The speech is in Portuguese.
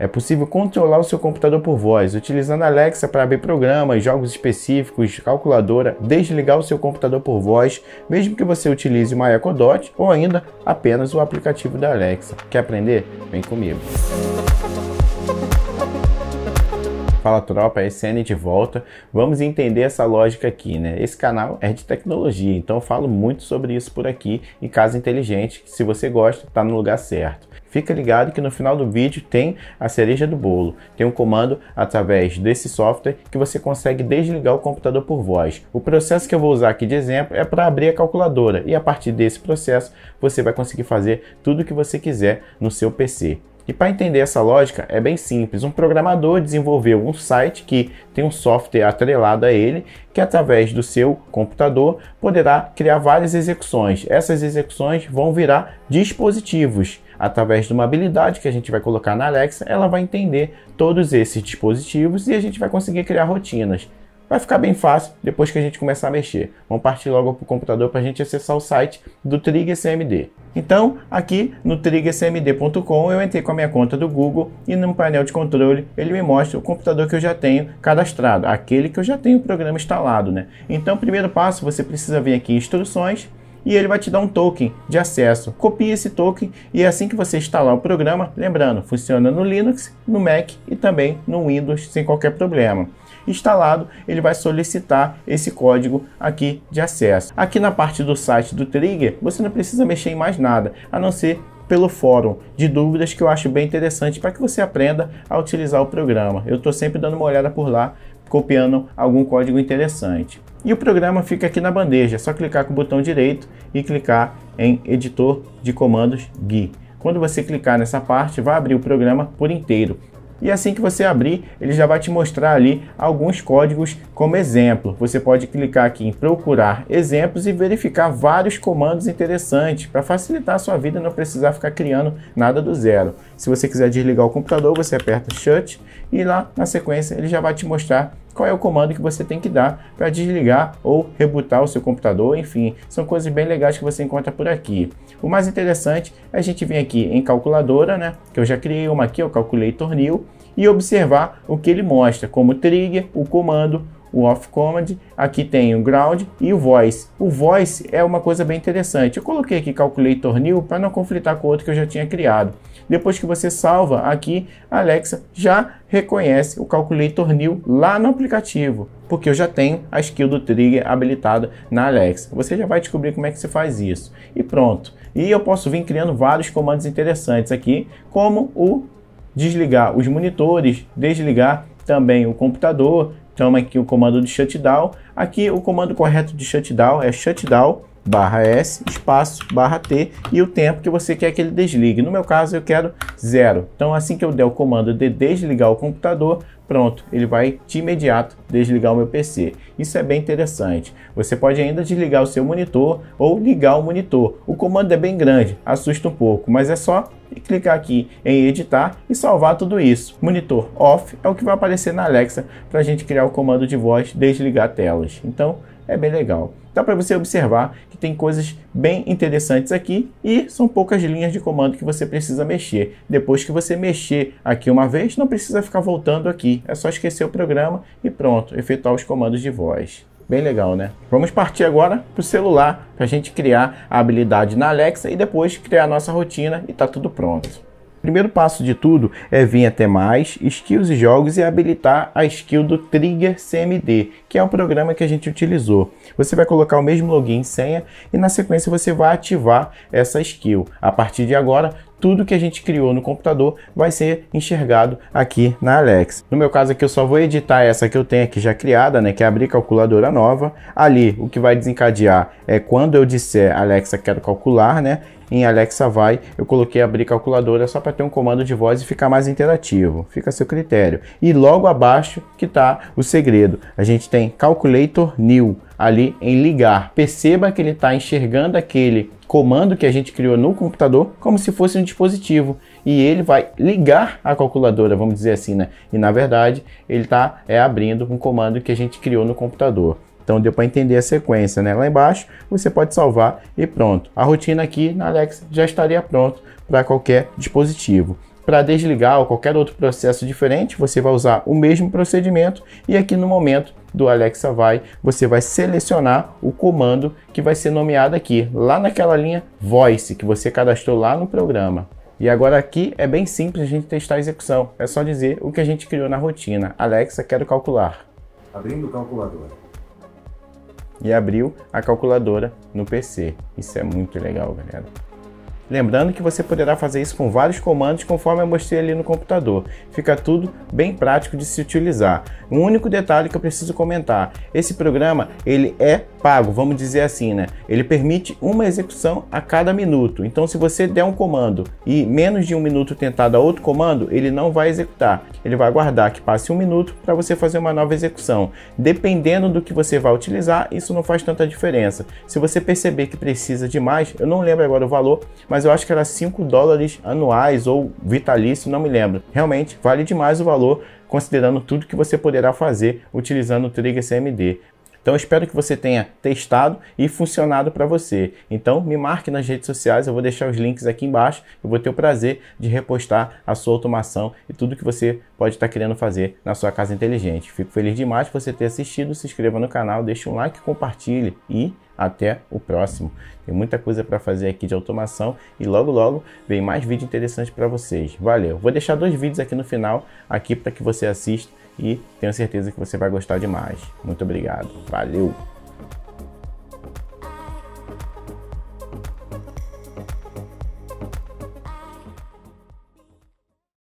É possível controlar o seu computador por voz, utilizando a Alexa para abrir programas, jogos específicos, calculadora, desligar o seu computador por voz, mesmo que você utilize uma Echo Dot ou ainda apenas o aplicativo da Alexa. Quer aprender? Vem comigo. Fala tropa, é SN de volta. Vamos entender essa lógica aqui, né? Esse canal é de tecnologia, então eu falo muito sobre isso por aqui e casa inteligente, se você gosta, está no lugar certo. Fica ligado que no final do vídeo tem a cereja do bolo. Tem um comando através desse software que você consegue desligar o computador por voz. O processo que eu vou usar aqui de exemplo é para abrir a calculadora e a partir desse processo você vai conseguir fazer tudo o que você quiser no seu PC. E para entender essa lógica é bem simples. Um programador desenvolveu um site que tem um software atrelado a ele, que através do seu computador poderá criar várias execuções. Essas execuções vão virar dispositivos. Através de uma habilidade que a gente vai colocar na Alexa, ela vai entender todos esses dispositivos e a gente vai conseguir criar rotinas vai ficar bem fácil depois que a gente começar a mexer. Vamos partir logo para o computador para a gente acessar o site do Trigger CMD. Então, aqui no triggercmd.com eu entrei com a minha conta do Google e no painel de controle ele me mostra o computador que eu já tenho cadastrado, aquele que eu já tenho o programa instalado, né? Então, primeiro passo, você precisa vir aqui em instruções e ele vai te dar um token de acesso. Copie esse token e assim que você instalar o programa, lembrando, funciona no Linux, no Mac e também no Windows sem qualquer problema instalado, ele vai solicitar esse código aqui de acesso. Aqui na parte do site do Trigger, você não precisa mexer em mais nada, a não ser pelo fórum de dúvidas que eu acho bem interessante para que você aprenda a utilizar o programa. Eu estou sempre dando uma olhada por lá, copiando algum código interessante. E o programa fica aqui na bandeja, é só clicar com o botão direito e clicar em Editor de Comandos GUI. Quando você clicar nessa parte, vai abrir o programa por inteiro e assim que você abrir, ele já vai te mostrar ali alguns códigos como exemplo. Você pode clicar aqui em procurar exemplos e verificar vários comandos interessantes para facilitar a sua vida e não precisar ficar criando nada do zero. Se você quiser desligar o computador, você aperta Shut e lá na sequência ele já vai te mostrar qual é o comando que você tem que dar para desligar ou rebutar o seu computador, enfim, são coisas bem legais que você encontra por aqui. O mais interessante é a gente vir aqui em calculadora, né, que eu já criei uma aqui, eu calculei tornil, e observar o que ele mostra, como trigger, o comando, o off command, aqui tem o ground e o voice. O voice é uma coisa bem interessante. Eu coloquei aqui calculator new para não conflitar com o outro que eu já tinha criado. Depois que você salva aqui, a Alexa já reconhece o calculator new lá no aplicativo, porque eu já tenho a skill do trigger habilitada na Alexa. Você já vai descobrir como é que se faz isso. E pronto. E eu posso vir criando vários comandos interessantes aqui, como o desligar os monitores, desligar também o computador, então aqui o comando de shutdown. Aqui o comando correto de shutdown é shutdown barra S, espaço, barra T e o tempo que você quer que ele desligue. No meu caso, eu quero zero. Então, assim que eu der o comando de desligar o computador, pronto, ele vai de imediato desligar o meu PC. Isso é bem interessante. Você pode ainda desligar o seu monitor ou ligar o monitor. O comando é bem grande, assusta um pouco, mas é só clicar aqui em editar e salvar tudo isso. Monitor off é o que vai aparecer na Alexa para a gente criar o comando de voz desligar telas. Então é bem legal. Dá para você observar que tem coisas bem interessantes aqui e são poucas linhas de comando que você precisa mexer. Depois que você mexer aqui uma vez, não precisa ficar voltando aqui. É só esquecer o programa e pronto, efetuar os comandos de voz. Bem legal, né? Vamos partir agora para o celular, para a gente criar a habilidade na Alexa e depois criar nossa rotina e tá tudo pronto. Primeiro passo de tudo é vir até mais, skills e jogos e habilitar a skill do Trigger CMD, que é um programa que a gente utilizou. Você vai colocar o mesmo login e senha e na sequência você vai ativar essa skill. A partir de agora, tudo que a gente criou no computador vai ser enxergado aqui na Alexa. No meu caso aqui eu só vou editar essa que eu tenho aqui já criada, né, que é abrir calculadora nova. Ali o que vai desencadear é quando eu disser Alexa quero calcular, né, em Alexa vai, eu coloquei abrir calculadora só para ter um comando de voz e ficar mais interativo. Fica a seu critério. E logo abaixo que está o segredo. A gente tem Calculator New ali em ligar. Perceba que ele está enxergando aquele comando que a gente criou no computador como se fosse um dispositivo e ele vai ligar a calculadora, vamos dizer assim, né? E na verdade ele está é, abrindo um comando que a gente criou no computador. Então deu para entender a sequência, né? Lá embaixo você pode salvar e pronto. A rotina aqui na Alexa já estaria pronto para qualquer dispositivo. Para desligar ou qualquer outro processo diferente, você vai usar o mesmo procedimento e aqui no momento do Alexa Vai, você vai selecionar o comando que vai ser nomeado aqui, lá naquela linha Voice que você cadastrou lá no programa. E agora aqui é bem simples a gente testar a execução. É só dizer o que a gente criou na rotina. Alexa, quero calcular. Abrindo calculadora. E abriu a calculadora no PC. Isso é muito legal, galera. Lembrando que você poderá fazer isso com vários comandos conforme eu mostrei ali no computador. Fica tudo bem prático de se utilizar. Um único detalhe que eu preciso comentar. Esse programa, ele é pago, vamos dizer assim, né? Ele permite uma execução a cada minuto. Então, se você der um comando e menos de um minuto tentar dar outro comando, ele não vai executar. Ele vai aguardar que passe um minuto para você fazer uma nova execução. Dependendo do que você vai utilizar, isso não faz tanta diferença. Se você perceber que precisa de mais, eu não lembro agora o valor, mas eu acho que era 5 dólares anuais ou vitalício, não me lembro. Realmente vale demais o valor considerando tudo que você poderá fazer utilizando o Trigger CMD. Então espero que você tenha testado e funcionado para você. Então me marque nas redes sociais, eu vou deixar os links aqui embaixo. Eu vou ter o prazer de repostar a sua automação e tudo que você pode estar tá querendo fazer na sua casa inteligente. Fico feliz demais por você ter assistido. Se inscreva no canal, deixe um like, compartilhe e até o próximo. Tem muita coisa para fazer aqui de automação e logo logo vem mais vídeo interessante para vocês. Valeu. Vou deixar dois vídeos aqui no final aqui para que você assista e tenho certeza que você vai gostar demais. Muito obrigado. Valeu!